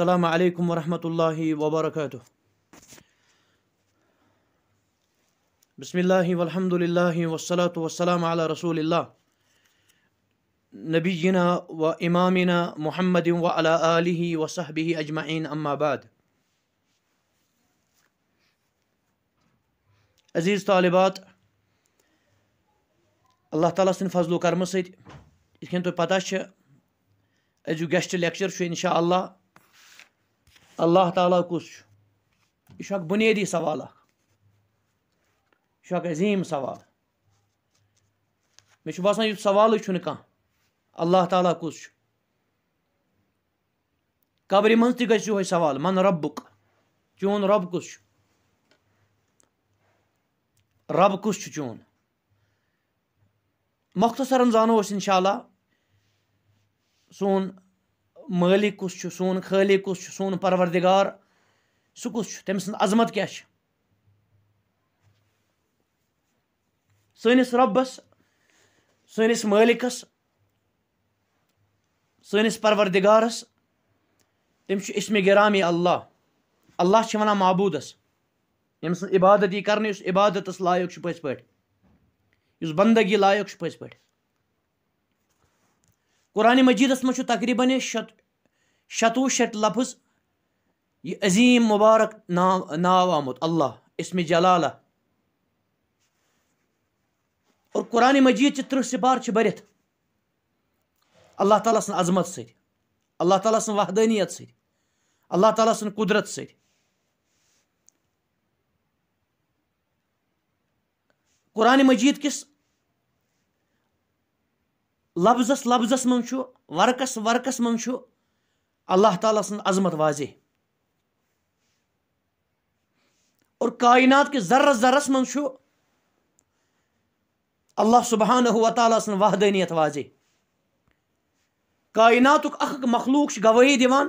السلام عليكم ورحمة الله وبركاته بسم الله والحمد لله والصلاة والسلام على رسول الله نبينا وإمامنا محمد وعلى آله وصحبه أجمعين أما بعد عزيز طالبات الله تعالى سن فضل کرمہٕ سۭتۍ یِتھ کٔنۍ تۄہہِ پتہ چھِ أزیُک گٮ۪سٹ لٮ۪کچر چھُ اِنشاء اللہ اللہ تعالیٰ کس یہ بنی سوال عظیم سوال مے باسان یہ سوال اسوالی اللہ تعالیٰ کس قبر من تہ سوال من ربک چون رب کس رب کس چون مختصر زانو اس انشاءاللہ سون مٲلِک کُس چھُ سون خٲلی کُس چھُ سون پروردِگار سُہ کُس چھُ تٔمۍ سٕنٛز عظمت کیٛاہ چھِ سٲنِس رۄبَس سٲنِس مٲلِکَس سٲنِس پروردِگارَس تٔمِس چھُ اِسمہِ گِرامی اللہ اللہ چھِ وَنان معبوٗدَس ییٚمہِ سٕنٛز عبادت یی کَرنہٕ یُس عبادتَس لایق چھُ پٔزۍ پٲٹھۍ یُس بندگی لایق چھُ پٔزۍ پٲٹھۍ قرآن مجیدس مجھ تقریباً شتوہ شیٹ لفظ یہ عظیم مبارک ناو نو آمد اللہ اسم جلالہ اور قرآن مجید چہ سپار برت اللہ تعالیٰ سن عظمت ست اللہ تعالیٰ سن وحدانیت سی اللہ تعالیٰ سن قدرت قرآن مجید کس لفظس لفظس من شو ورقس ورقس من شو اللہ تعالیٰ سن عظمت واضح اور کائنات کے ذر ذرس من شو اللہ سبحانہ و تعالیٰ سن وحدینیت واضح کائناتو اخ مخلوق شو گوہی دیوان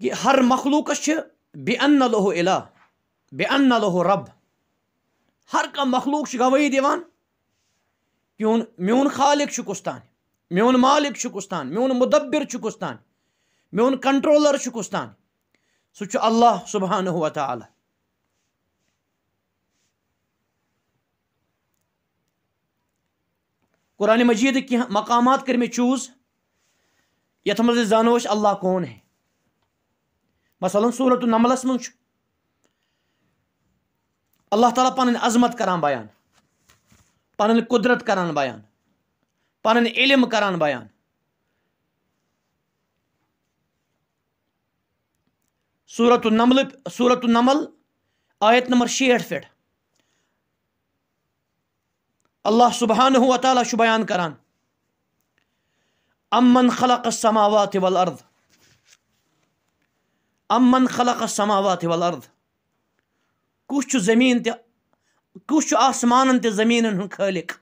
کہ ہر مخلوق شو بی انا لہو الہ بے ان لہو رب ہر کا مخلوق شو گوہی دیوان کیون میون خالق اس میون مالک اس میون مدبر کستان میون کنٹرولر اللہ سبحانہ مجید کی مقامات چوز کروز یعنی زانوش اللہ کون ہے مثلا صورت النملس من اللہ تعالیٰ پن عظمت کران بیان پن قدرت کران بیان پن علم کران بیان صورت النمل صورت النمل آیت نمبر شیٹ پہ سبحانہ تعالیٰ بیان کران امن خلق السماوات والارض امن خلق السماوات والارض عرد کس زمین تہ کسمان تمین خالق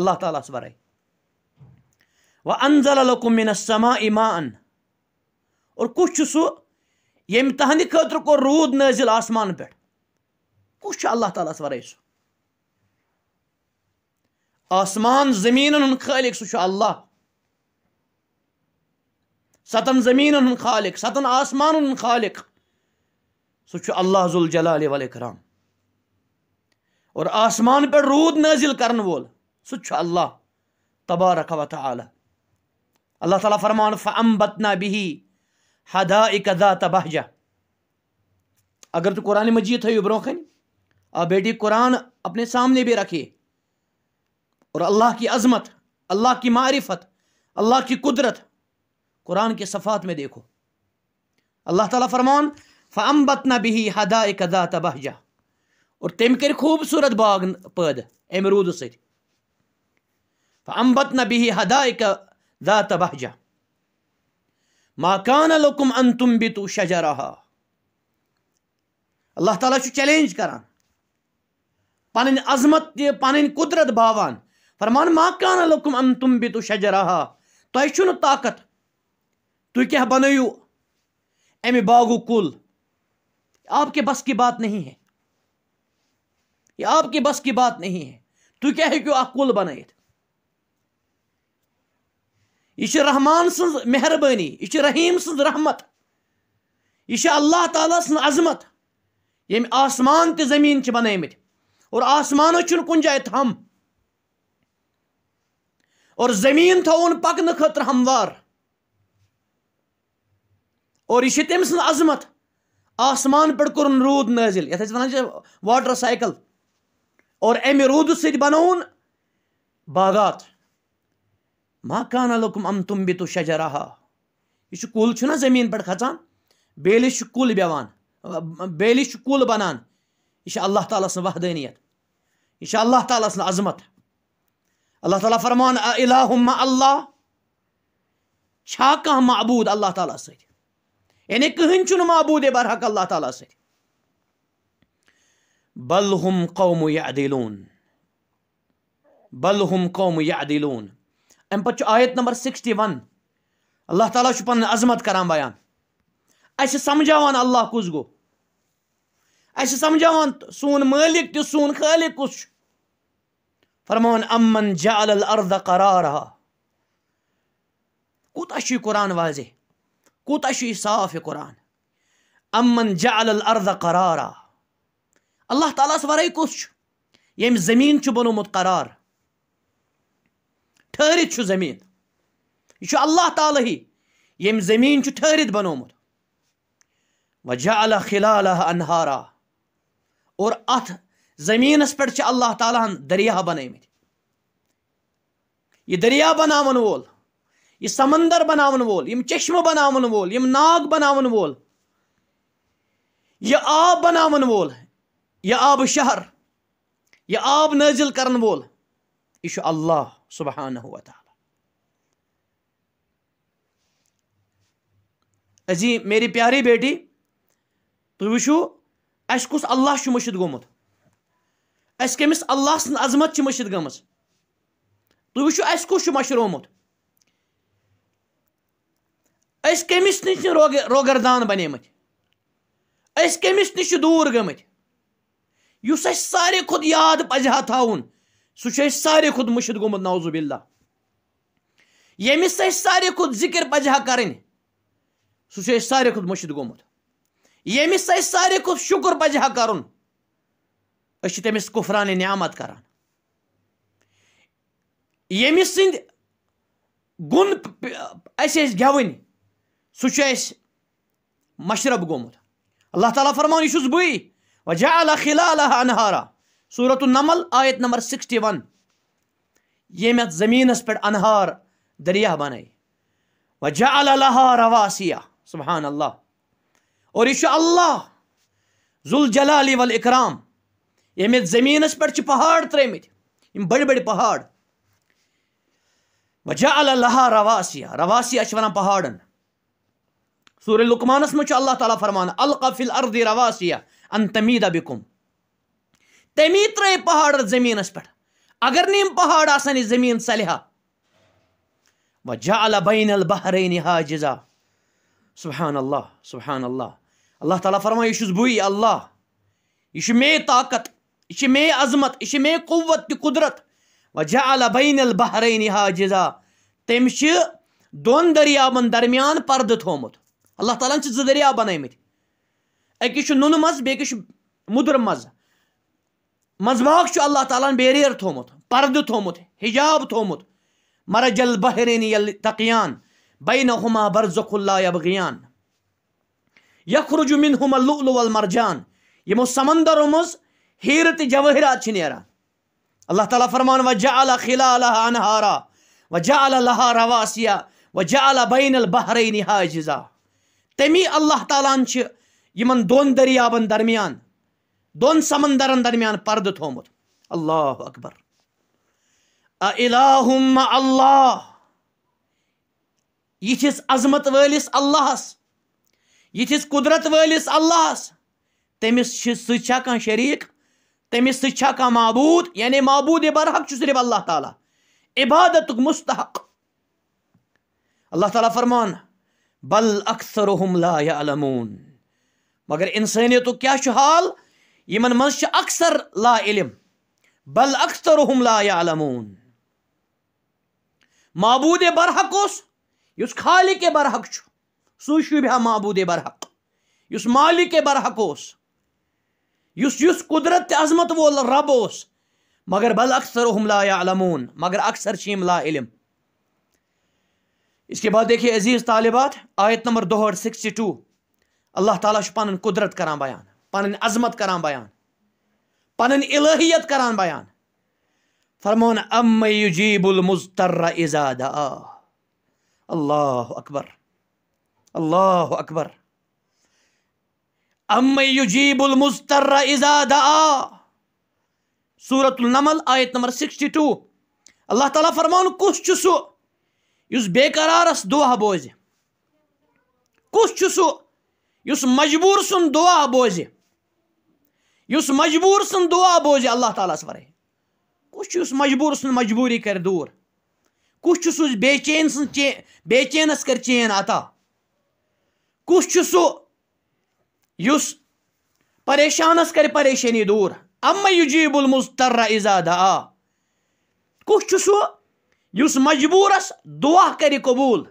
اللہ تعالیٰ واعض و ان سما امان اور کس سہد خطر کود نزل آسمان پس ال اللہ تعالیٰ واضح سہ آسمان زمینن خالق سہل ستن زمین خالق ستن آسمان خالق سہظ الجل علیہ ول کرم اور آسمان پر رود نازل کرن وول سچ اللہ تبارک و تعالی اللہ تعالیٰ فرمان فعمبتنا بہی نہ ہدا اکدا اگر تو قرآن مجید تھو برہ کن آ بیٹی قرآن اپنے سامنے بھی رکھے اور اللہ کی عظمت اللہ کی معرفت اللہ کی قدرت قرآن کے صفات میں دیکھو اللہ تعالیٰ فرمان فعمبتنا بہی ہدا اکدا تبہ اور تم خوبصورت باغ پید امبت نہ ہدائے کہ دا تبہجہ ماکانہ لوکم انتم بتو شجرا اللہ تعالیٰ چیلینج کر پن عظمت تہ پن قدرت باوان فرمان ماکانہ لوکم انتم بتو شجرا ہا تھ طاقت تھی کیا بنو اَمہِ باغُک کل آپ کے بس کی بات نہیں ہے یہ آپ کی بس کی بات نہیں ہے تو کیا بنت یہ رحمان سنز مہربانی یہ رحیم سنز رحمت یہ اللہ تعالیٰ سن عظمت یم یعنی آسمان اور آسمان آسمانوں کن جائیں تھم اور زمین تن پکنے خطر ہموار اور یہ تم سن عظمت آسمان کرن رود نظر یعنی واقعہ واٹر سائیکل और एमरूद से बनून बागात मा कान लकुम अम तुम बितु शजराहा यह कुल जमीन पे खचान बेल कुल बेवान बेल कुल बनान यह अल्लाह ताली वहदानियत यह अल्लाह ताली अजमत अल्लाह ताली फरमान इलाहुम अल्लाह छा कह मबूद अल्लाह ताली सत यानी कहें मबूद बरहक अल्लाह ताली सत بل ہم قوم یعدلون بل ہم قوم یعدلون لون پتہ آیت نمبر سکسٹی ون اللہ تعالیٰ پن عظمت کران بیان اسہ سمجھاوان اللہ کس گو سمجھاوان سون مالک تو سون خالق کس فرمان امن جعل الارض قرارا قرار چھ قرآن واضح چھ صاف قرآن امن جعل الارض قرارا اللہ تعالیٰ سورے کس یم زمین بنومت قرار ٹھہرت زمین یہ اللہ تعالیٰ ہی یم زمین ٹھہرت بنومت وجہ اللہ انہارا اور ات زمینس پہ اللہ تعالیٰ ہن دریا بنمت یہ دریا بناون وول یہ سمندر بناون وول یم چشمہ بناون وول یم ناگ بناون وول یہ آب بناون وول یہ آب شہر یہ آب نازل وول یہ اللہ ہوا تعالی عزی میری پیاری بیٹی ت مشید گوت امس اللہ اللہ سن عظمت کی مشد گو کس مشرومت کمس نش روغردان بن کمس نش دور گمت یُس اَسہِ ساروی کھۄتہٕ یاد پَزِ ہا تھاوُن سُہ چھُ اَسہِ ساروی کھۄتہٕ مٔشِد گوٚمُت نوزو بِللہ ییٚمِس اَسہِ ساروی کھۄتہٕ ذِکِر پَزِ ہا کَرٕنۍ سُہ چھُ اَسہِ ساروی کھۄتہٕ مٔشِد گوٚمُت ییٚمِس اَسہِ ساروی کھۄتہٕ شُکُر پَزِ ہا کَرُن أسۍ چھِ تٔمِس کُفرانہِ نعمت کَران ییٚمِس سٕنٛدۍ گُن اَسہِ ٲسۍ گٮ۪وٕنۍ سُہ چھُ اَسہِ مَشرَف گوٚمُت اللہ تعالیٰ فرمان یہِ چھُس بٕے وجعل خلالها خلال انہارا صورت النمل آیت نمبر سکسٹی ون یم زمین پہ انہار دریہ بنائی وجعل لها رواسیہ سبحان اللہ اور یہ اللہ جلال والاکرام یہ میں زمین اس پر چھ پہاڑ تر بڑے بڑے پہاڑ وجعل لها رواسیہ رواس ونان پہاڑن سورہ لکمانس منچ اللہ تعالیٰ فرمانا القافل الارض رواسیہ انتمی دبم تمی تر پہاڑ زمینس پہ اگر نم پہاڑ زمین سلہا و جہ بین البرینی ہا جا سبحان اللہ سبحان اللہ اللہ تعالیٰ فرمائش بے اللہ یہ مے طاقت یہ مے عظمت یہ موت تدرت و جہ بین البرین ہا جا تم دریبن درمیان پرد تھوت اللہ تعالیٰ زٕ زریاب بن أکِس چھُ نُنہٕ مَزٕ بیٚکِس چھُ بیس مَزٕ منٛزباگ چھُ اللہ تعالیٰ ہَن بیریر تھوٚمُت پردٕ تھوٚمُت ترد تھوٚمُت مرج البحرینی یل تقیان بین حما بر زخ الہگیان یخرجو من المرجان سمندروں مز جوٲہرات چھِ نیران اللہ تعالیٰ فرمان و جہ خل ع انہارا و جہ رواسیا و جہین البریین حا جزا تمی اللہ تعالیٰ ہن Yımın don deriyabın darmiyan. Don samındarın darmiyan pardı tomut. Allahu akbar. A ilahumma Allah. Yitiz azmat völis Allah'as. Yitiz kudret völis Allah'as. Temiz sıçakan şerik. Temiz sıçakan mabud. Yani mabud-i barhak çüsürüp Allah Teala. İbadetuk mustahak. Allah Teala ferman. Bal aksaruhum la ya'lemun. مگر انسانیت کیا چال ان مز اکثر لا علم بل اکثر الحم لا المون محبود بر حق خالح سو شوبہ معبود برحق حق اس مالی کے بر حق قدرت عظمت وول رب اس مگر بل اکثر الحم لا یعلمون مگر اکثر لا علم اس کے بعد دیکھیے عزیز طالبات آیت نمبر دوہر سکسٹی ٹو اللہ تعالیٰ قدرت کران بیان پن عظمت کران بیان پن الہیت کران بیان فرمانہ جی الرہ ازادہ آ اللہ اکبر اللہ اکبر جی الم ازادہ آ صورت النمل آیت نمبر سکسٹی ٹو اللہ تعالیٰ فرما کس بے قرارس دعا بوزِ کس س یس مجبور سن دعا بوز یس مجبور سن دعا بوز اللہ تعالیٰ تعالیس وس مجبور سن مجبوری کر دور کس سہ بے چین سن بے چینس کر چین عطا کس سہ یس پریشانس کر پریشانی دور اما یجیب المضطر بول موز کس ازادہ آ کش مجبور دعا کر قبول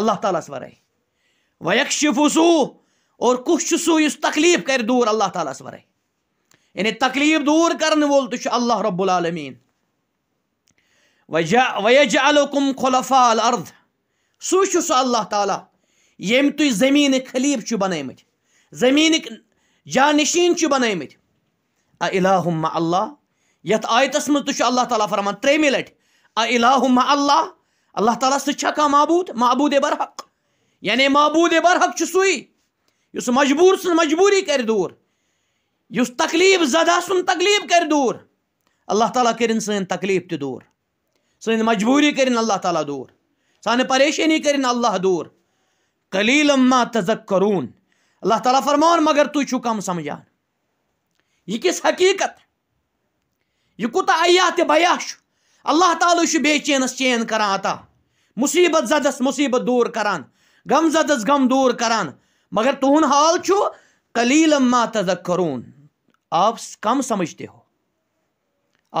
اللہ تعالیٰ تعالیس ویکشف رسو اور کس سہ اس تکلیف کر دور اللہ تعالیٰ تعالیس یعنی تکلیف دور کرنے وول تو اللہ رب العالمین و ج وج الم خلف الرد سہ اللہ تعالیٰ یم تھی زمین خلیف سے بنت زمینک جا نشین اللہ ال مل یتھ آیتس مزہ اللہ تعالیٰ فرمان تریم لٹ ال مہ اللہ اللہ تعالیٰ سکا محبود محبود برحق یعنی محبود برحق س سی یس مجبور سن مجبوری کر دور تکلیف زدہ سن تکلیف کر دور اللہ تعالیٰ کرن سن تکلیف دور سن مجبوری اللہ تعالیٰ دور سان پریشانی اللہ دور قلیل ما تزک کرون اللہ تعالیٰ فرمان مگر کم سمجھان یہ کس حقیقت یہ کت اللہ تعالیٰ سے بے چینس چین کران عطا مصیبت زدس مصیبت دور کران غم زدس غم دور کران مگر تہ حال چھو قلیل ما تذکرون آپ کم سمجھتے ہو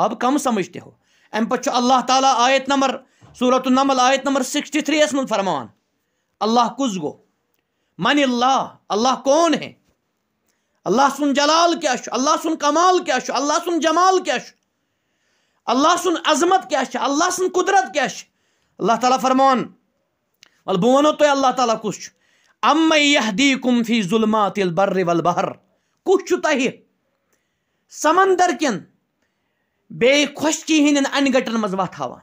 آپ کم سمجھتے ہو ایم پہ اللہ تعالیٰ آیت نمبر صورت النمل آیت نمبر سکسٹی تھریس من فرمان اللہ کس گو من اللہ اللہ کون ہے اللہ سن جلال کیا شو اللہ سن کمال کیا شو اللہ سن جمال کیا شو اللہ سن عظمت کیا شو اللہ سن قدرت کیا شو اللہ تعالیٰ فرمان مطلب تو اللہ تعالیٰ کس ام یہ فی ظلمات کُس کچھ تۄہہِ سمندر کن بے ہِنٛدٮ۪ن اَنہِ انگن منٛز وَتھ ہاوان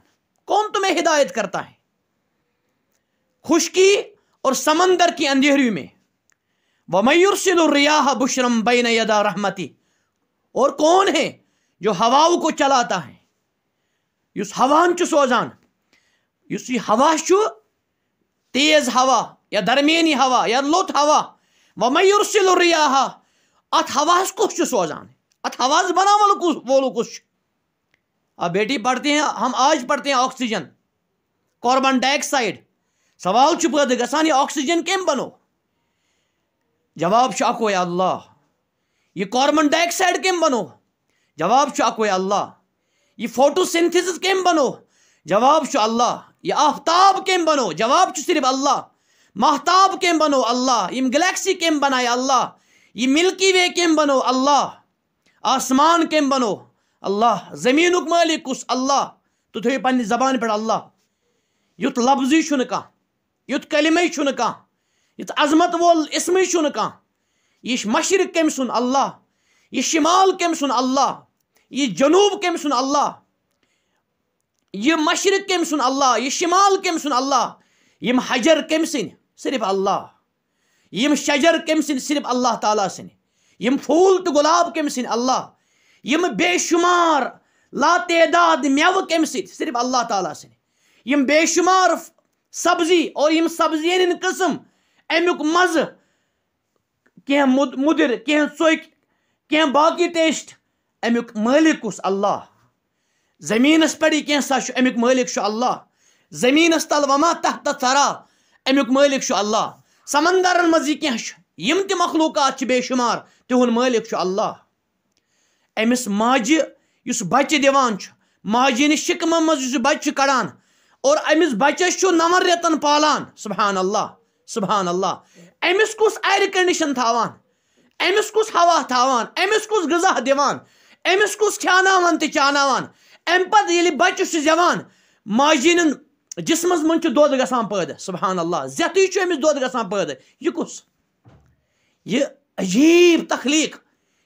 کون تمہیں ہدایت کرتا ہے خوشکی اور سمندر کی اندھیروں میں و میورسین الریاح بشرم بے ندا رحمتی اور کون ہے جو ہواؤں کو چلاتا ہے یُس ہوان چھُ سوزان ہوا تیز ہوا یا درمیٲنی ہوا یا لوٚت ہوا وَ میور سِلُریاہا اَتھ ہواہَس کُس چھُ سوزان اَتھ ہواہَس بَناوَن کُس وولو کُس چھُ اب بیٹی پڑھتے ہیں ہم آج پڑھتے ہیں آکسیجن کاربن ڈائی سوال چھُ پٲدٕ گژھان یہِ آکسیٖجَن کٔمۍ بَنو جواب چھُ اَکوے اللہ یہِ کاربن ڈاے آکسایڈ کٔمۍ بَنو جواب چھُ اَکوے اللہ یہِ فوٹو سِنتھِسِس کٔمۍ بَنو جواب چھُ اللہ یہِ آفتاب کٔمۍ بَنو جواب چھُ صرف اللہ محتاب کیم بنو اللہ یم گلیکسی کیم بنائے اللہ یہ ملکی وے کیم بنو اللہ آسمان کیم بنو اللہ زمین مالک اس اللہ تو تھوئے پنی زبان پر اللہ یت لبزی چھ یت کلمے چھ یت عظمت وول اسمی چھ کا یہ مشرق کیم سن اللہ یہ شمال کیم سن اللہ یہ جنوب کیم سن اللہ یہ مشرق کیم سن اللہ یہ شمال کیم سن اللہ یہ حجر کیم سن सिर्फ अल्लाह यम शजर कम सिर्फ अल्लाह ताला सिन यम फूल तो गुलाब कम सिन अल्लाह यम बेशुमार लातेदाद मेव कम सिर्फ अल्लाह ताला सिन यम बेशुमार सब्जी और यम सब्जी इन कस्म अमुक मज़ कह मुदिर कह चोक कह बाकी टेस्ट अमुक मालिक कुस अल्लाह जमीनस पे कह अमुक मालिक अल्लाह जमीनस तल वमा तहत सरा امی ملک اللہ سمندرن سمندر مزہ تخلوقات بے شمار تہد ملک اللہ امس ماجہ اس بچہ داج شکمہ مزہ کڑان ریتن پالان سبحان اللہ سبحان اللہ امس کس تھاوان تھانس کس ہوا تھاوان تہان کس غذا دمس کس چان تانہ پہلے بچہ زون ماجہ جسمس من چھ دۄد گژھان پٲدٕ سُبحان اللہ زٮ۪تھٕے چھُ أمِس دۄد گژھان پٲدٕ یہِ کُس یہِ عجیٖب تخلیٖق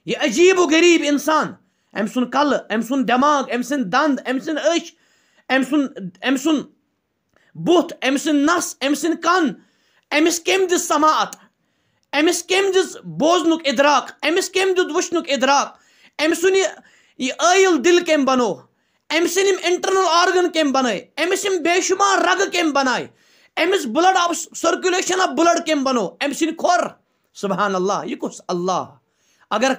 یہِ عجیٖب و غریٖب اِنسان أمۍ سُنٛد کَلہٕ أمۍ سُنٛد دٮ۪ماغ أمۍ سٕنٛدۍ دنٛد أمۍ سٕنٛدۍ أچھ أمۍ سُنٛد أمۍ سُنٛد بُتھ أمۍ سٕنٛدۍ نَس أمۍ سٕنٛدۍ کَن أمِس کٔمۍ دِژ سماعت أمِس کٔمۍ دِژ بوزنُک اِدراک أمِس کٔمۍ دیُت وٕچھنُک اِدراک أمۍ سُنٛد یہِ یہِ ٲیِل دِل کٔمۍ بَنوو امن سنٹرنل آرگن کم أمِس یِم بے شُمار رگ کٔمۍ بنائے أمِس بلڈ آف سرکلیشن آف کٔمۍ بلڈ أمۍ بنو کھۄر سبحان اللہ یہِ کُس اللہ اگر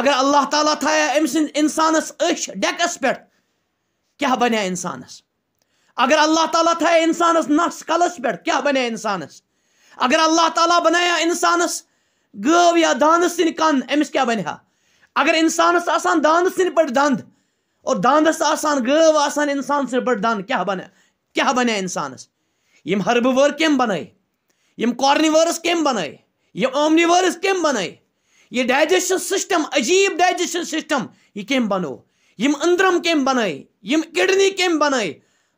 اگر اللہ تعالیٰ تھایا أمۍ اِنسانَس أچھ ڈٮ۪کَس پٮ۪ٹھ کیٛاہ کا اِنسانَس اگر اللہ تعالیٰ تھایا اِنسانَس نَس کَلَس پٮ۪ٹھ کیٛاہ بہا اِنسانَس اگر اللہ تعالیٰ بَنایا اِنسانَس گٲو یا دانہٕ سٕنٛدۍ کَن أمِس کیٛاہ بَنہِ ہا اگر اِنسانَس آسان دانہٕ سٕنٛدۍ پٲٹھۍ دند اور داندس آسان داندان آسان انسان سب دان کیا بنے انسان ربر کم بن کارنس کم بن اومنی وس سِسٹَم عجیٖب ڈائجسٹن سسٹم عجیب کٔمۍ سسٹم یہ أنٛدرَم کٔمۍ اندرم یِم کِڈنی کٔمۍ بَنٲے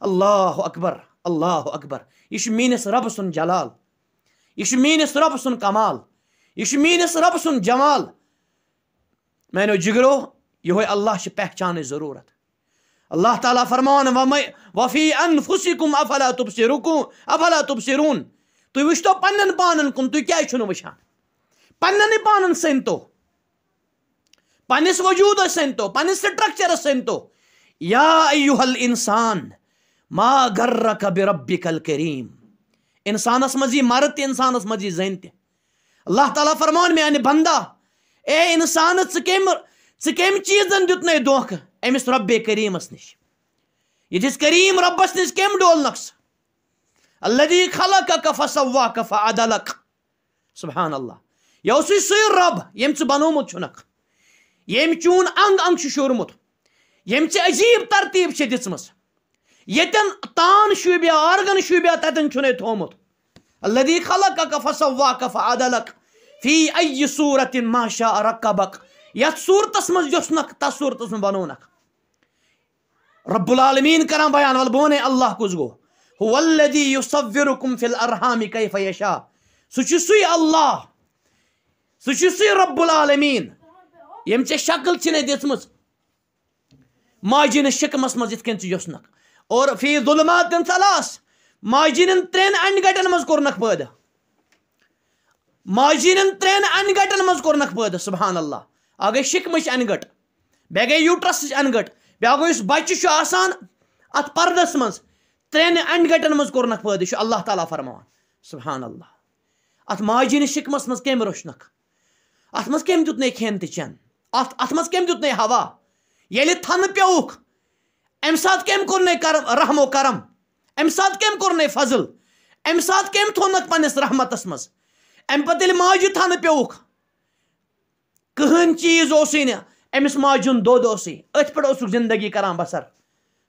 اللہ اکبر اللہ اکبر یہ میٛٲنِس رۄبہٕ سُنٛد جلال یہ میٛٲنِس رۄبہٕ سن کمال یہ رۄبہٕ رب جمال میانیو جگرو یہ اللہ سے پہچانے ضرورت اللہ تعالیٰ فرمان وفی انفسکم افلا تبصرکم افلا تبصرون تو یہ وشتو پنن پانن کن تو کیا چھنو وشان پنن پانن سنتو پنس وجود سنتو پنس سٹرکچر سنتو یا ایوہ الانسان ما گررک بربک الكریم انسان اس مزی مارت انسان اس مزی زینتی اللہ تعالیٰ فرمان میں آنے بندہ اے انسانت سے کیمر سُہ کمہِ چیٖزَن دیُتنَے دھوکہٕ أمِس رۄبے کریٖمَس نِش یِتھِس کریٖم رۄبَس نِش کٔمۍ ڈولنَکھ سُہ الدی خلق کفا سوا کفا عدلق صُبحان اللہ یہِ اوسُے سُے رۄب ییٚمۍ ژٕ بَنومُت چھُنَکھ ییٚمۍ چون انٛگ انٛگ چھُ شوٗرمُت ییٚمۍ ژےٚ عجیٖب ترتیٖب چھِ دِژمٕژ ییٚتٮ۪ن تان شوٗبیا آرگَن شوٗبیا تَتٮ۪ن چھُنَے تھوٚمُت الدی خلق کفا سوا کفا عدلق فی اَیہِ صوٗرت ماشا رقبق یتھ صوٗرتس منٛز یوٚژھنکھ تتھ صوٗرتس منٛز بنوونکھ رب العالمیٖن کران بیان وَلہٕ بہٕ وَنے اللہ کُس گوٚو وَلدی یُسوِرُکُم فِل ارحامی کیفیشا سُہ چھُ سُے اللہ سُہ چھُ سُے رب العالمیٖن ییٚمۍ ژےٚ شکٕل چھِنَے دِژمٕژ ماجہِ نِس شِکمَس منٛز یِتھ کٔنۍ ژٕ یوٚژھنکھ اور فی ظُلماتن ثلاس ماجیٖنٮ۪ن ترٛٮ۪ن اَنہِ گٹٮ۪ن منٛز کوٚرنکھ پٲدٕ ماجیٖنٮ۪ن ترٛٮ۪ن اَنہِ گٹٮ۪ن منٛز کوٚرنکھ پٲدٕ سُبحان اللہ آ گئی شکم این گٹھا گے یوٹرس این گٹ باقاس بچہ ات پہ این گٹن مز کور فائدہ اللہ تعالیٰ فرمان سبحان اللہ ات کٔمۍ نکمس ہوا ییٚلہِ ات پیوٚوُکھ اَمہِ ساتہٕ کٔمۍ کئی کر رحم و کرم پنٛنِس امد منٛز اَمہِ پَتہٕ ییٚلہِ ماجہِ تھے پیوٚوُکھ کہین چیز نا امس ماجن ات ماجہ دق زندگی کران بسر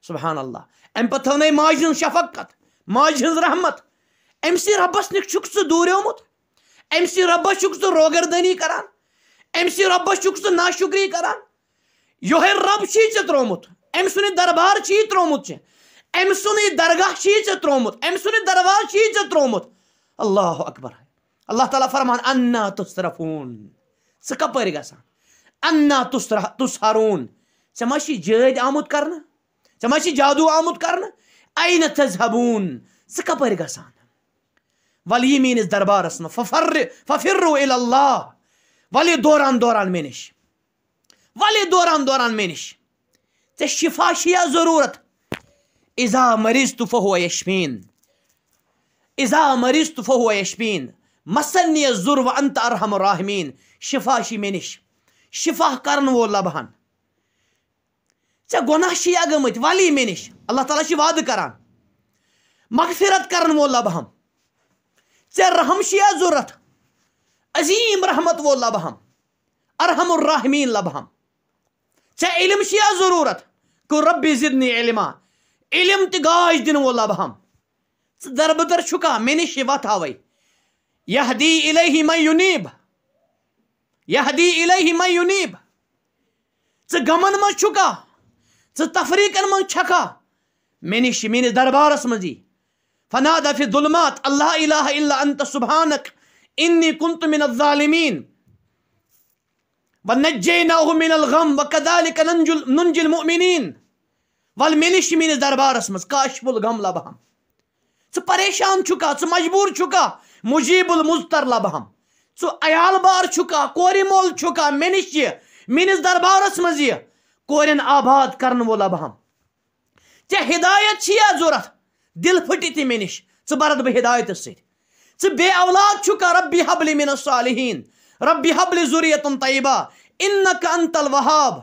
سبحان اللہ ام تم ماجہ ماجن شفقت ماجن رحمت ام سی ربس نک نش دورت ام سی ربس روگردنی کران ام سی ربس ناشکری کران کرانے رب یے ترومت امس دربار تر ام سن درگاہ یے ترومت دربار دروازی یوں ترومت اللہ اکبر اللہ تعالیٰ فرمان انا تصرفون ژٕ کَپٲرۍ گژھان انا تُس تُسہروٗن ژےٚ ما چھُے جٲدۍ آمُت کرنہٕ ژےٚ ما چھُے جادوٗ آمُت کرنہٕ اینہٕ تھٔز ہبوٗن ژٕ کَپٲرۍ گژھان وَلہٕ یہِ میٲنِس دربارَس منٛز ففر ففرو اللہ وَلہٕ یہِ دوران دوران مےٚ نِش وَلہٕ دوران دوران مےٚ نِش ژےٚ شِفا چھِ یا ضروٗرت اِزا مریض تہٕ فہو یشمیٖن اِزا مریض تہٕ فہو یشمیٖن مسنیس ضُر و انت ارحم راہمیٖن شفا چھ مے نش شفا کر وول لبہ ذہن شی گمت ولی مے نش اللہ تعالیٰ وعد کران مغفرت کر وول لبہم ذہ رحم شیا ضرورت عظیم رحمت وول لبہم ارحم الرحمین لبہم ٹھہ علمیا ضرورت کو ربی زدنی علما علم تاش دن وول لبہ ثربدر چکا مے نش یہ وات ہو یہ دل ہی مائی یونب یہدی الیہ من ژٕ غمن منٛز چھُکھا ژٕ تفریٖقن منٛز مکہ مےٚ نِش میٲنِس دربارس منٛز یی فنا دفہِ فناد اللہ الہ الا الہٰ البحانک ظالمین و نجمین وش دربار ماشم الغم لبہم ژٕ ژٕ پریشان چھُکھا مجبوٗر چھُکھا مُجیٖب المُزتر لبہم سہ عیال بار چھکا کوری مول چھکا مے نش یہ منس دربارس مز یہ کورین آباد کرن وول اب ہم ے ہدایت چیا ضرورت دل پھٹت مے نش ثرد بہ ہدایت ست بے اولاد چھکا ربی حبلی من الصالحین ربی حبلی ضروریت طیبہ انک انت الوہاب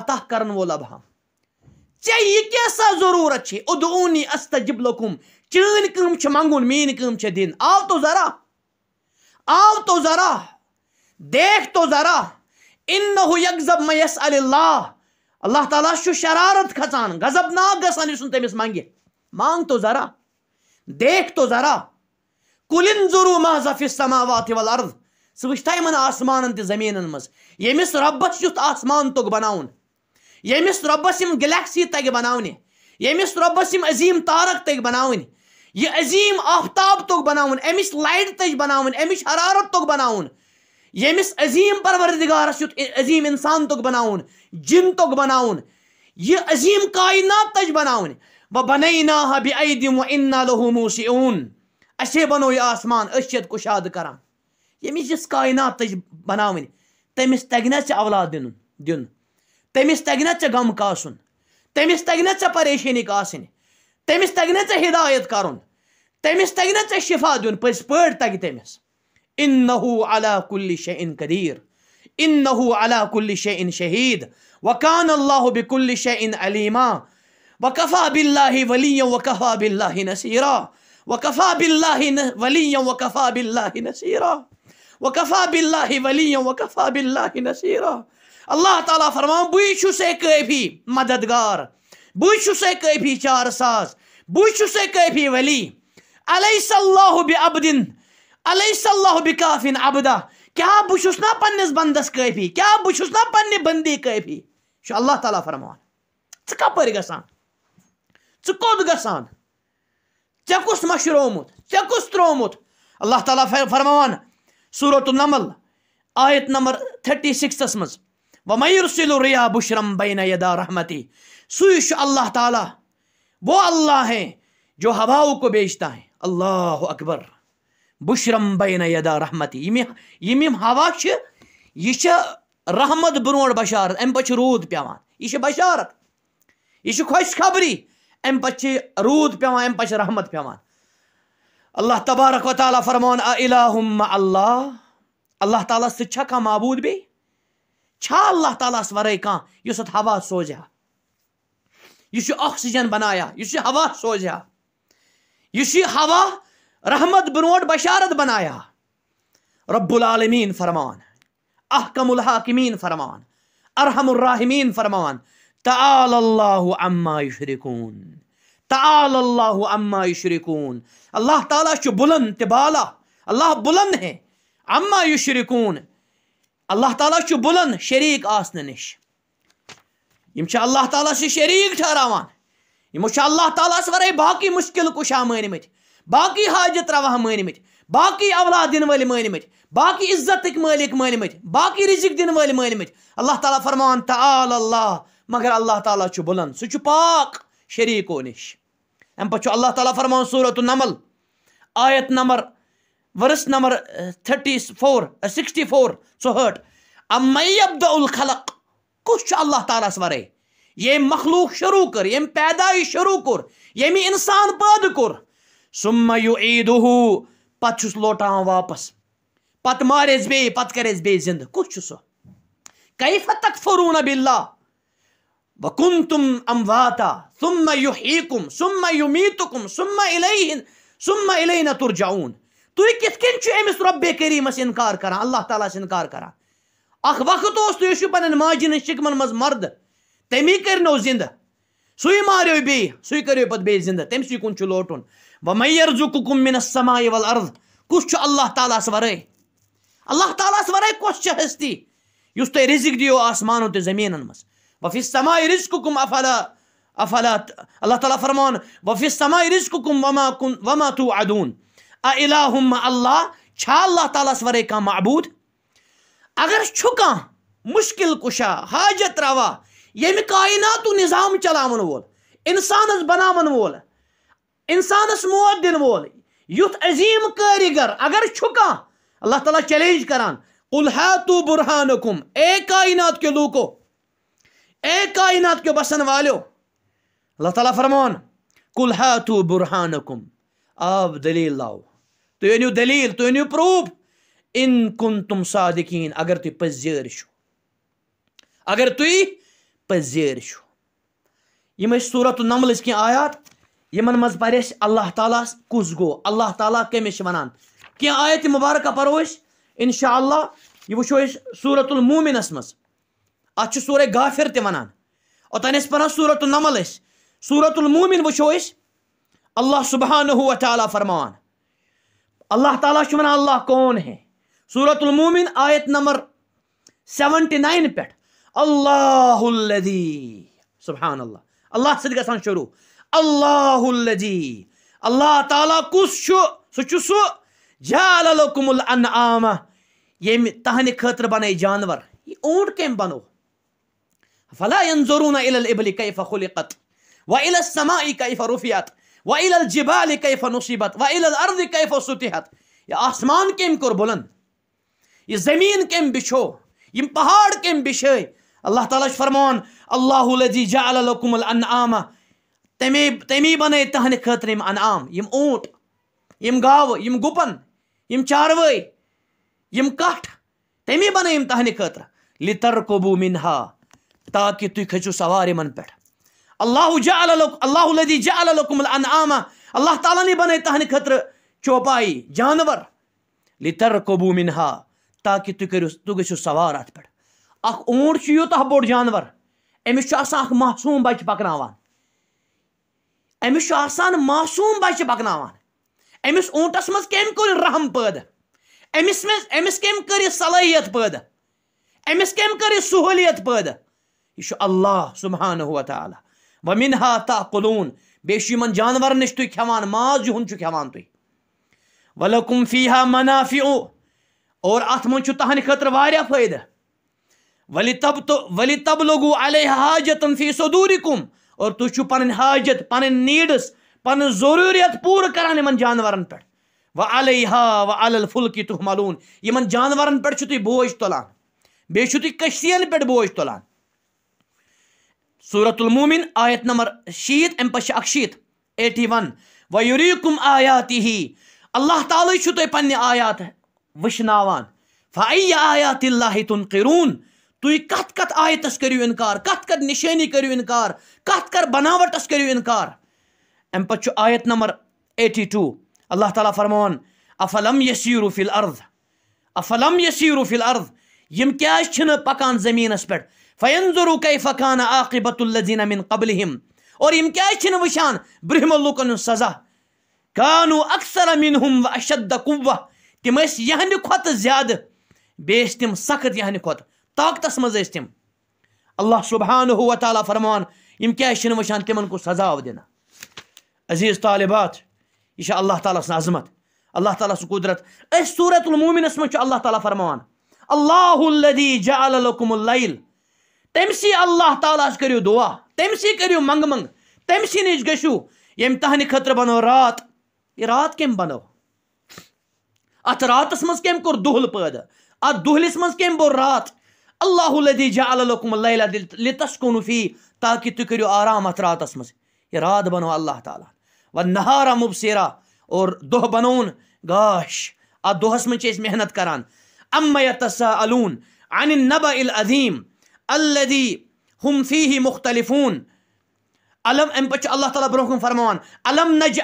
عطا کرن وول اب ہم ے یہ کیسا ضرورت چھ ادعونی استجب لکم چین کم چھ منگون مین کم چھ دین آو تو ذرا آؤ تو ذرا دیکھ تو ذرا انہو یقزب میں یسعل اللہ اللہ تعالیٰ شو شرارت کھچان غزب ناگ سانی سنتے میں اس مانگے مانگ تو ذرا دیکھ تو ذرا کل انظرو مہزا فی السماوات والارض سوشتہ ایمان آسمان انتی زمین انمز یہ مس ربس جوت آسمان تک بناون یہ مس ربس ہم گلیکسی تک بناونے یہ مس ربس ہم عظیم تارک تک بناونے یہ عظیم آفتاب بناون امس لائٹ تج بناون امس حرارت بناون یمس عظیم پروردگارس یت عظیم انسان بناون جن جنت بناون یہ عظیم کائنات تج بناون و بنیناها و انا له موسعون اسے بنو یہ آسمان اشیت کشاد کران یمس جس کائنات تج بناون تمس تگنا چ اولاد دن دین تمس تگنا چ غم کاسن تمس تگنا چ پریشانی کاسن تمس تگنا یے ہدایت کر تمس تگ نا ٹھیک شفا دن پزپ تمس ان اللہ شہ ان قدیر الن اللہ عن شہید وقان اللہ بل شہ ان علیمہ وقفہ بلّہ ولیم وقفہ بلّہ نصیرا وقفہ بلّہ ولیم وکفہ بل نصیرہ وکفا بل ولی وکفا بل نصیرہ اللہ تعالیٰ فرما بس قیفی مددگار بوشی چار ساز ساس بس قیفی ولی علیس اللہ بی عبدین علیس اللہ بی کافین عبدہ کیا بچھوسنا پننیس بندس کئی بھی کیا بچھوسنا پننی بندی کئی بھی شو اللہ تعالیٰ فرموان چکا پر گسان چکود گسان چکس مشرومت چکس ترومت اللہ تعالیٰ فرموان سورة النمل آیت نمبر 36 اسمز وَمَا يُرْسِلُ رِيَا بُشْرَمْ بَيْنَ يَدَا رَحْمَتِ سوئی شو اللہ تعالیٰ وہ اللہ ہیں جو ہواوں کو بیجتا ہیں اللہ اکبر بشرم بین یدا رحمتی یم یم ہوا یہ رحمت برو بشارت امہ رود پیوان یہ بشارت یہ خوش خبری امہ رود پیوان امہ رحمت پیوان اللہ تبارک و تعالیٰ فرمان اللہ اللہ تعالی سا کم معبود بی اللہ تعالیس کان کت ہوا سوزا یہ آکسیجن بنایا یہ ہوا سوزا اس یہ ہوا رحمت برو بشارت بنایا رب العالمین فرمان احکم الحاکمین فرمان ارحم الراحمین فرمان تعال اللہ عما یشرکون تعال اللہ عما یشرکون اللہ تعالیٰ بلند تبالا اللہ بلند ہے عما یشرکون اللہ تعالیٰ بلند شریک آسن آش ہم اللہ تعالیٰ سے شریک ٹھہراوان یمو چھ اللہ تعالیٰ ہس ورے باقی مشکل کشا مت باقی حاجت روا من مت باقی اولاد دن ول ماقی عزت مت باقی رزق دن مت اللہ تعالیٰ فرمان تعال اللہ مگر اللہ تعالیٰ چھ بلند سہ پاک شریکو نش ام پہ اللہ تعالیٰ فرمان صورت النمل آیت نمبر ورس نمبر تھٹی فور سکسٹی فور چہٹ الخلق کس اللہ تعالیٰ ورے یم مخلوق شروع کر یم پیدائش شروع کور یم انسان پاد کم مو عید پت چھس لوٹان واپس پت پت مارس بی بی کرس پتہ مارے بیت کر سک فرونہ وکم تم ام واتا سم محم سیتم سم ما عل سم ملینہ تر جاؤن تنس روبہ کریمس انکار کران اللہ تعالیٰ تعالیس انکار کران اخ وقت تو تھی پنن ماجن شکمن مز مرد تمی کر زندہ سی مارو بیری پہ بیس زندہ تم سی کن لوٹن بہ مئیز منس سمائے ورل کس اللہ تعالیٰ تعالیس و تعالیس وسطی اس رزق دس مانو تو زمین من وف افلا افلا اللہ تعالیٰ فرمان وف سمائے رزق ومات ادون ا الم اللہ چھا اللہ تعالیٰ تعالی و ابو اگر چھ مشکل کشا حاجت روا یم کاات و نظام وول بنانس موت دن وول یھ عظیم کاریگر اگر چھکا اللہ تعالیٰ کران قل کراناتو برہانکم اے کائنات کے لوکو اے کائنات کے بسن والو اللہ تعالیٰ فرمان کلحاتو برہانکم آب دلیل لاؤ تنیو یعنی دلیل تنیو یعنی پروب ان کن تم سادقین اگر پزیر شو اگر ت پذیر صورت النمل کی آیات یمن مز پہ اللہ تعالیٰ کس گو اللہ تعالیٰ کی آیت مبارکہ ان شاء اللہ یہ وچو صورت المومینس مزے سورے گافر تانا اوتانے اوتان پڑان صورت النمل صورت المومن وچو اللہ سبحانہ و تعالیٰ فرمان اللہ تعالیٰ ونان اللہ کون ہے صورت المومن آیت نمبر سیونٹی نائن پہ اللہ الدی سبحان اللہ اللہ شروع اللہ الدی اللہ تعالیٰ کس جال الانعام یم تہندہ خاطر بنے جانور یہ اونٹ کم بنو فلا ينظرون الى الابل كيف خلقت والى السماء كيف رفعت والى الجبال كيف نصبت والى الارض كيف سطحت ال الردیف صفحت یہ آسمان کم کلند یہ زمین کم بچھو یہ پہاڑ کم بچھے اللہ تعالیٰ فرمان اللہ الدی جعل لکم الانعام تمی تمی بن تو خاطر انعام عام اونٹ ہم گو گپن چاروئے کٹھ تمی بن تہ خطر لتر قبو من ہا تاکہ تیسو سوار ان پہ جا اللہ الدی جعل لکم الانعام اللہ تعالیٰ نے بنے تو خطر چوپائی جانور لطر قبو من ہا تاکہ تیو تو گو سوار ات پ اکھ اونٹ چھُ یوٗتاہ بوٚڑ جاناوار أمِس چھُ آسان اکھ معصوٗم بَچہِ پَکناوان أمِس چھُ آسان معصوٗم بَچہِ پَکناوان أمِس اوٗنٛٹَس منٛز کٔمۍ کوٚر رحم پٲدٕ أمِس منٛز أمِس کٔمۍ کٔر یہِ صلٲحیت پٲدٕ أمِس کٔمۍ کٔر یہِ سہوٗلیت پٲدٕ یہِ چھُ اللہ صُبحانہ ہُہ تعالیٰ وَمِنہا تاقلوٗن بیٚیہِ چھُ یِمَن جاناوارَن نِش تُہۍ کھٮ۪وان ماز یِہُنٛد چھُ کھٮ۪وان تُہۍ وَلَکُم فی ہا مَنافِعو اور اَتھ منٛز چھُ تَہَنٛدِ خٲطرٕ واریاہ فٲیدٕ ولی تب تو ولی تب لوگو علیہ حاجت فی کم اور تن حاجت پن نیڈس ضروریت پور کران ان جانورن پہ الہ ہا و الی پھلکی تحمل ان جانورن پویں بوجھ تلانے تھی پہ بوجھ تلان صورت المومن آیت نمبر شیت امپت اکشیت ایٹی ون وی آیاتی ہی اللہ تعالی چو پنہ آیات وشناوان فائی آیات اللہ تن کر تھی کت کت آیتس کرو انکار کت کت نشانی کرو انکار کت کر بناوٹس کرو انکار ام پتہ آیت نمبر ایٹی ٹو اللہ تعالیٰ فرمان افلم یسیرو فی الارض افلم یسیرو فی الارض یم کیاز چھن پکان زمینس پہ فینظرو کیف کان عاقبت الذین من قبلہم اور یم کیاز چھن وشان برہم لوکن سزا کانو اکثر منہم و اشد قوہ تم اس یہن کھت زیادہ بیش تم سخت یہن کھت طاقتس مز تم اللہ صبح تعالیٰ فرمان کیا وچان تم کو سزا دن عزیز طالبات یہ اللہ تعالیٰ سن عظمت اللہ تعالیٰ سن قدرت اس صورت المومنس من اللہ تعالیٰ فرمان اللہ الدیح جعل لکم تم سی اللہ تعالیٰ کرو دعا تم سی کرو منگ منگ تم سی نش گہد خطر بنو رات یہ رات کم بنو ات راتس مز دہل پید ات دہلس مز بو رات الله الذي جعل لكم الليل لتسكنوا فيه تاكي تكريو آرام اترات اسمس اراد بَنو الله تعالى والنهار مُبصِرا اور دوه بنون گاش اَتھ دۄہَس منٛز چھِ أسۍ محنت کران اما يتساءلون عَنِ النبع العظيم الذي هم فيه مُختلفوٗن علم ام الله تعالى بروكم تعالیٰ علم نَجہِ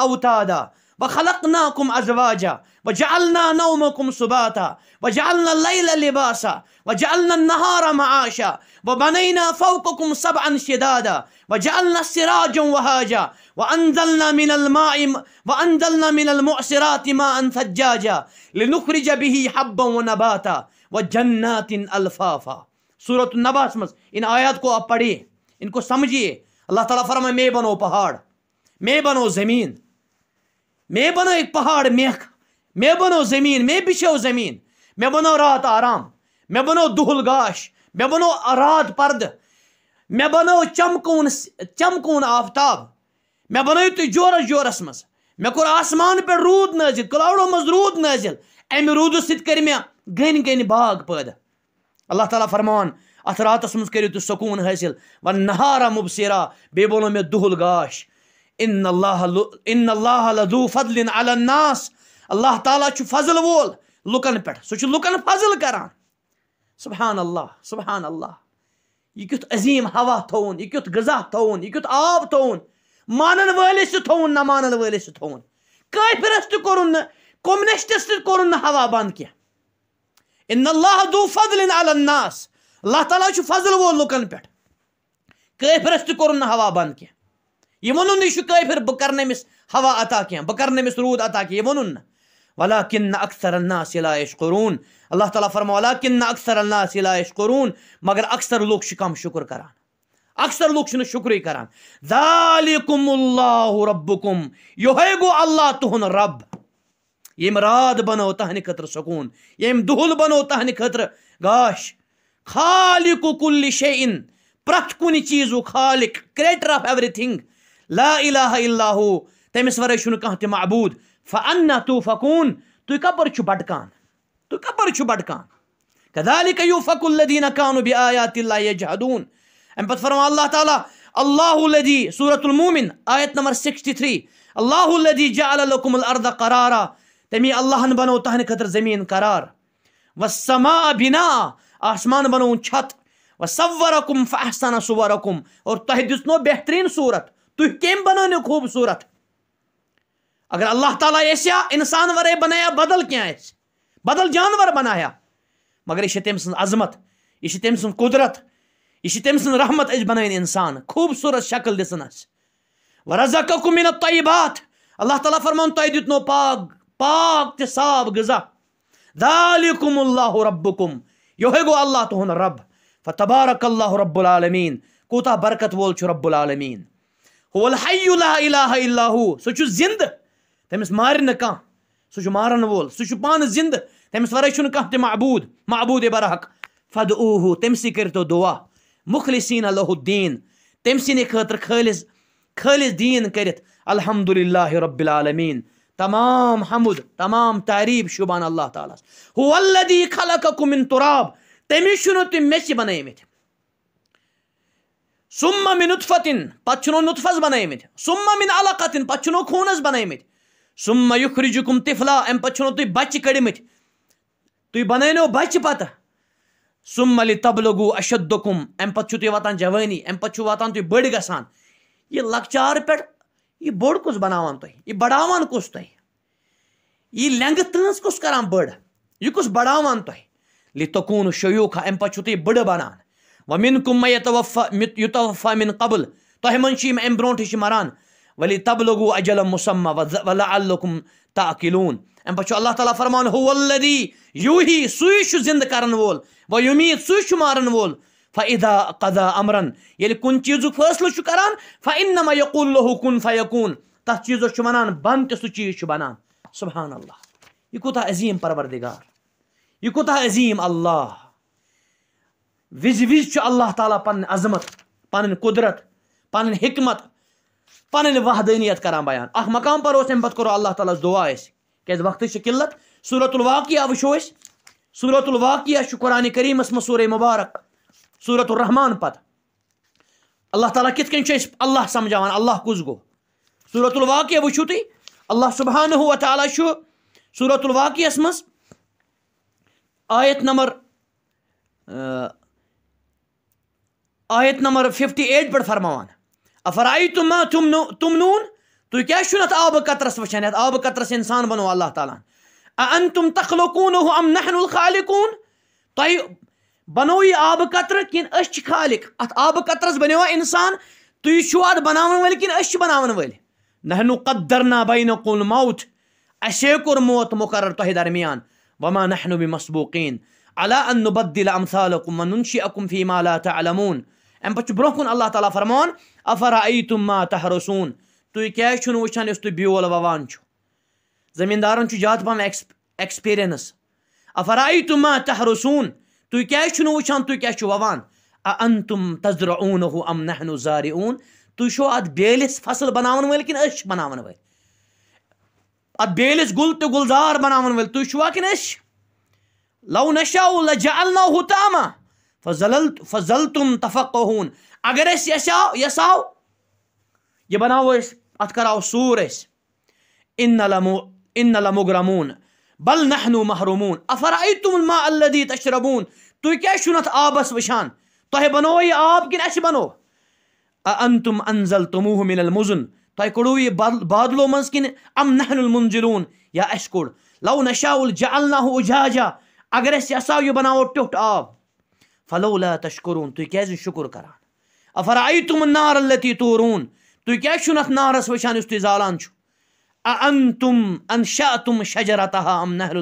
اوتادا وخلقناكم ازواجا وجعلنا نومكم سباتا وجعلنا الليل لباسا وجعلنا النهار معاشا وبنينا فوقكم سبعا شدادا وجعلنا سراجا وهاجا وأنزلنا من الماء وأنزلنا من المعصرات ماء ثجاجا لنخرج به حبا ونباتا وجنات الفافا سورة النباس مز ان آیات کو آپ پڑھیے ان کو سمجھئے اللہ تعالیٰ فرمائے میں بنو پہاڑ میں بنو زمین مے بنٲیِکھ پہاڑ میکھ مے بنو زمین مے بِچھو زمین مے بنو رات آرام مے بنو دُہل گاش مے بنو رات پردٕ مے بنو چمکوٗن چمکوٗن آفتاب مے بنٲیِو تُہۍ جورَس جورَس منٛز مےٚ کوٚر آسمان پٮ۪ٹھ روٗد نٲزِل کٕلاوڈو منٛز روٗد نٲزِل اَمہِ روٗدٕ سۭتۍ کٔرۍ مےٚ گٔنۍ گٔنۍ باغ پٲدٕ اللہ تعالیٰ فرمان اَتھ راتَس منٛز کٔرِو تُہۍ سکوٗن حٲصِل وَن نہارا مُبصیٖرا بیٚیہِ بولو مےٚ دُہُل گاش ان اللہ ان اللہ لذو فضل علی الناس اللہ تعالیٰ چھو فضل وول لکن پر سو چھو لکن فضل کران سبحان اللہ سبحان اللہ یہ کیت عظیم ہوا تھون یہ کیت غزہ تھون یہ کیت آب تھون مانن والے سے تھون نہ مانن والے سے تھون کائی پرست کرن کومنشت سے کرن ہوا بان کیا ان اللہ دو فضل علی الناس اللہ تعالیٰ چھو فضل وول لکن پر کائی پرست کرن ہوا بان کیا یہ پھر بہ کر ہوا عطا کھانے بکرنے کرم رود عطا یہ کن اکثر الناس لا یشکرون اللہ تعالیٰ کن اکثر الناس لا یشکرون مگر اکثر لوگ شکر کران اکثر لوگ شکر کران ذالکم اللہ ربکم کم گو اللہ تہن رب یہ مراد بنو تہن خطر سکون یم دہل بنو تہن خطر گاش خالق کل شئین پرت کن چیزو خالق کریٹر آف ایوری تھنگ لا الہ الا ہو تمس ورے ورائے کہ معبود فانا تو فقون تپر چو بٹکان تپرو بٹک الدین بیا طلّہ امہ پتہ فرما اللہ تعالیٰ اللہ صورت المومن آیت نمبر سکسٹی تھری اللہ الدی جاقم الارض قرارا تمی اللہ بنو تہند خطر زمین قرار و بنا آسمان بنو چھت و صور رقم اور تہوس دو بہترین صورت तो केम बनाने खूबसूरत अगर अल्लाह ताला ऐसा इंसान वरे बनाया बदल क्या ऐसे बदल जानवर बनाया मगर यह तम सजमत यह तम सुदरत यह तम सहमत बन इंसान खूबसूरत शक्ल दिसन व रजाकुमिन तयबात अल्लाह ताला फरमान तय दिनो पाक पाक तो साफ गजा दालिकुम अल्लाह रब्बुकुम यह गो अल्लाह तुहद रब फतबारक अल्लाह रब्बुल आलमीन कोता बरकत वोल रब्बुल आलमीन ہوئی اللہ نہٕ کانٛہہ سُہ چھُ مارَن وول سُہ چھُ پانہٕ سان زند تمس وحبو محبود برحک فد اوہ تم سی کر دعا مخلسین الہ الدین تم سی خاطر خالص خالص دین کر الحمد اللہ رب العالمیٖن تمام حمُد تمام تعریٖف شبان اللہ تعالیٰ ہو و اللہ ددی خلق تمہیں می بَنٲومٕتۍ اَمہِ من چھُنو تُہۍ بَچہِ بنت تُہۍ بَنٲینو بَچہِ پَتہٕ بن لہِ فرج اَشدُکُم اَمہِ پَتہٕ چھُو تُہۍ واتان جوٲنی اَمہِ پَتہٕ چھُو واتان تُہۍ بٔڑۍ گژھان یہِ لۄکچار جوانی یہِ بوٚڑ کُس بَناوان گئی لکچار بَڑاوان یہ بڑ یہِ بڑا کس کُس کَران بٔڑ کس کُس بڑ یہ کس بڑا تکون پَتہٕ چھُو تُہۍ بڑ بَنان ومن کم یتوفا یتوفا من قبل تۄہہِ منٛز چھِ یِم اَمہِ برونٛٹھٕے چھِ مَران ولی تب لوگو اجل مُسما ولا الکُم تاقلوٗن اَمہِ پَتہٕ چھُ اللہ تعالیٰ فرمان ہُولدی یوٗ ہی سُے چھُ زِندٕ کَرَن وول و یُمیٖد سُے چھُ مارَن وول فدا قدا اَمرَن ییٚلہِ کُنہِ چیٖزُک فٲصلہٕ چھُ کَران فنما یقول لہو کُن فیقوٗن تَتھ چیٖزَس چھُ وَنان بَن تہِ سُہ چیٖز چھُ بَنان سُبحان اللہ یہِ کوٗتاہ عظیٖم پَروَردِگار یہِ کوٗتاہ عظیٖم اللہ وز وز ال اللہ تعالیٰ پن عظمت پن قدرت پن حکمت پن وحدنیت کران بیان مقام پر اسمو اللہ تعالی دعا اس وقت قلت صورت الواقہ ویسے صورت الواق کریمس مز سورے مبارک صورت الرحمان پت اللہ تعالیٰ کتن اللہ سمجھا اللہ کس گو صورت الواقعہ وچو تی اللہ سبحانہ ہوا تعالیٰ صورت الواقس آیت نمبر آیت نمبر 58 ایٹ پہ فرمان افرائی تمہ تم نون تب قطر وب قطر انسان بنو اللہ تعالیٰ ان تم تخلہ خالق بنو یہ آب قطر کنس خالق ات آب قطر بنیوا انسان تھی چھو ات بنا و بنا و قدر نا بینہ ماؤتھ اسر موت مقرر تہ درمیان وما ما نہنو بھی اللہ ان بدل امثم شی اکم فی مل عمون امہ کن اللہ تعالیٰ فرمان افر آئی تم ماں تہر تانس تول و زمیندار زیاد پہنس افر آئی افرائیتم ما تہرسون تیز وان تیز و ان تم تزرہ اون نہو زار اون تو اتل فصل اَتھ ون گُل تہٕ گل تو گلزار تُہۍ چھُوا کِنہٕ أسۍ لو نشا ہوا فضللت فضلتم تفقهون اگر اس یساو یساو یہ بناو اس اتکراو سور اس ان لمغرمون بل نحن محرمون افرائیتم الماء الذي تشربون تو کیا شنت آبس وشان تو ہے بنو یہ آب کی نیش بنو انتم انزلتموه من المزن تو ہے کڑو یہ بادلو منسکن ام نحن المنزلون یا اشکڑ لو نشاو جعلناہ اجاجا اگر اس یساو یہ بناو ٹوٹ آب فلو اللہ تش قرون تھی کی شکر کر فرائی تم نار التی نارَس وٕچھان یُس تُہۍ زالان تم ان شاہ تم شجرت نہر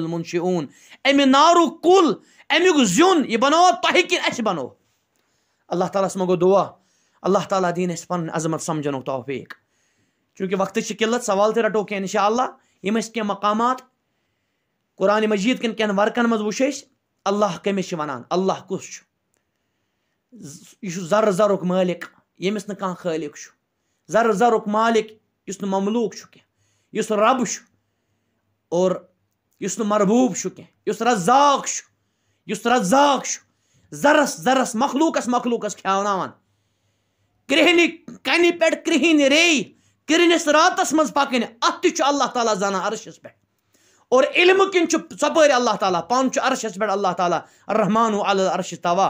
نارُک کُل امہ زیُن یہِ امی تۄہہِ تہ اَسہِ بنو اللہ تعالیٰ ہَس منہ گوٚو دُعا اللہ تعالیٰ دینا اَسہِ پَنٕنۍ عظمت سَمجھنُک توفیٖق چوٗنٛکہِ وقت چھِ قِلت سوال تہِ رَٹو کینٛہہ اِنشاء اللہ یِم اَسہِ کینٛہہ مقامات مجیٖد کٮ۪ن کینٛہہ کن منٛز وٕچھ أسۍ اللہ کٔمِس چھِ وَنان اللہ کُس چھُ یہ زر زرک مالک یمس خالق زر زرک مالک اس مملوک اس رب اور اس مربوب اس رزاق اس رزاق زرس زرس مخلوقس مخلوقس کھانا کرہن کن پہن ری کرنس راتس مز پکن ات اللہ تعالیٰ زانا عرشس پہ اور علم کن ثی اللہ تعالیٰ پانچ عرشس پہ اللہ تعالیٰ رحمان علی الرش توا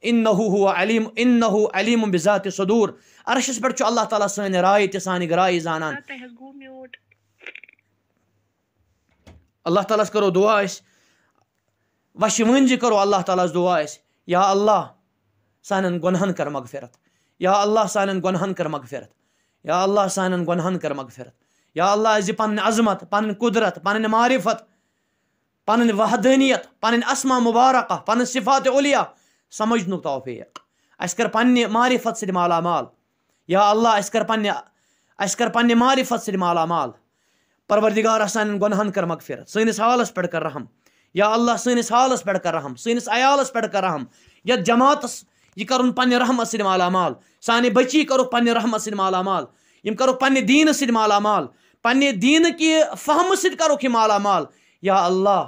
اِنَّهُ هُوَ عَلِيمٌ اِنَّهُ عَلِيمٌ بِذاتِ صدوٗر عرشَس پٮ۪ٹھ الله تعالى تعالیٰ رأي راے تہِ زانان الله تعالى سكرو کَرو دُعا أسۍ وَشہِ وٲنٛجہِ کَرو الله تعالى ہَس دُعا أسۍ یا اللہ سانٮ۪ن گۄنہَن کَر مغفِرت يا الله سانن گۄنہَن کَر مغفِرت يا الله سانن گۄنہَن کَر مغفِرت يا الله ازي پَنٕنۍ عظمت پَنٕنۍ قُدرت پَنٕنۍ معرفت پَنٕنۍ وحدٲنیت پَنٕنۍ اسما مُبارکہ پَنٕنۍ صِفات اولیا سمجھنک توفیق اس معرفت سۭتۍ مالا مال یا علہ اس مالا مال پروردارہ سان گن کر مغفر پٮ۪ٹھ کر رحم یا اللہ رحم سانہِ بٔچی کَرُکھ پنٛنہِ کرحم سۭتۍ جماعت یہ یِم کَرُکھ پنٛنہِ سانے بچی مالا مال پنٛنہِ کرو کہِ فہمہٕ سۭتۍ فہم یہِ مالا مال یا اللہ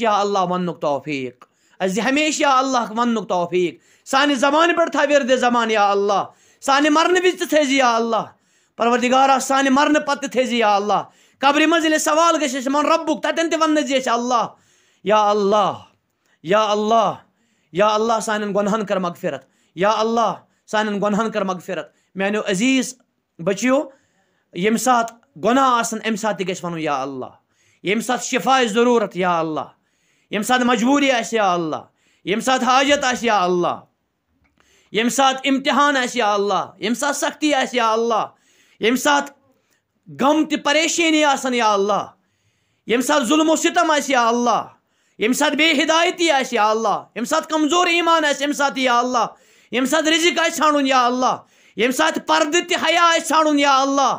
یا ون وَننُک توفیٖق از ہمیشہ اللہ ون تاؤفیک سانہ زبانہ پھر تابیر زمان یا اللہ سانہ مرنے وز جی، یا اللہ پروردارہ سانہ مرنے پتہ جی، یا اللہ قبر مزل سوال من ربک رب تن ون زیس اللہ یا اللہ یا اللہ یا اللہ سان گنہن کر مغفرت یا اللہ سان گنہن کر مغفرت میانو عزیز بچیو یم سات سات تہ گژھِ تنویہ یا اللہ یم سات شفاش ضرورت یا اللہ یم سات مجبوری اللہ یمن سات حاجت آیا اللہ یم سات امتحان آیا اللہ یم سختی اللہ یم سات غم یا اللہ یم سات ظلم و ستم اللہ یمن سات بے ہدائتی اللہ اسم کمزور ایمان امن سات اللہ یمن سات یا اللہ سات پرد حیا یا اللہ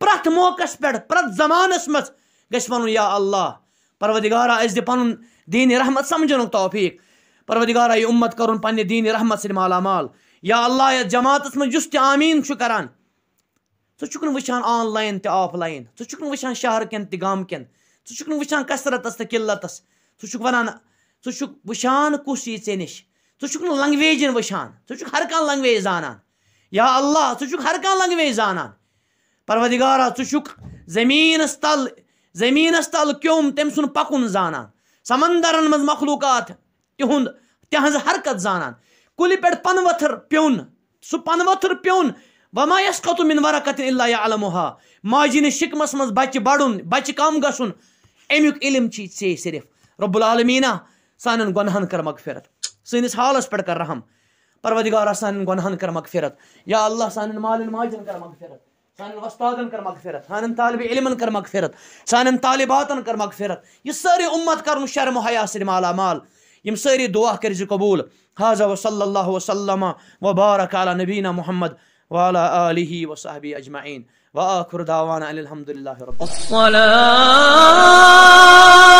پرٛٮ۪تھ پرٛٮ۪تھ موقعس پٮ۪ٹھ پوقس منٛز گژھِ وَنُن یا اللہ اَسہِ دِ پَنُن दीन रहमत समझन तोफीक परवदिगार उम्मत कर पे दीन रहमत सद मालामाल या अल्लाह यस जमातस मज आमीन करान ुक वचान आन लाइन तो आफ लाइन ुक वचान शहर कन तो गाम कन ुक वचान कसरतस तो किल्लतस ुक वनान ुक वचान कुस यी ऐ नश ुक लंगवेजन वचान ुक हर कह लंगवेज जानान या अल्लाह ुक हर कह लंगवेज जानान परवदिगारा ुक जमीनस तल जमीनस तल क्योम तम सुन पकुन जानान سمندرن مز مخلوقات تہند تہذ حرکت زانان کلہ پن وما یس سماس خطوں ورکت اللہ علم و ہا ماجن شکمس مزہ بڑہ کم گی علم صرف رب العالمینہ سان گہان کر مغفرت سنس حالس پھر رحم پرودگارہ سان گاہ کر مغفرت یا اللہ سانال ماجن کر مغفرت سانتاد کر مغفرت سانن طالب علمن کر مغفرت سانن طالباتن کر مغفرت یہ ساری اُمت کر شرم و سر مالا مال ساری دعا کر قبول حاضہ وصلی اللہ وسلم و بار کعالہ نبینہ محمد و علیہ و صحبی اجمعین و دعوانا دا الحمد اللہ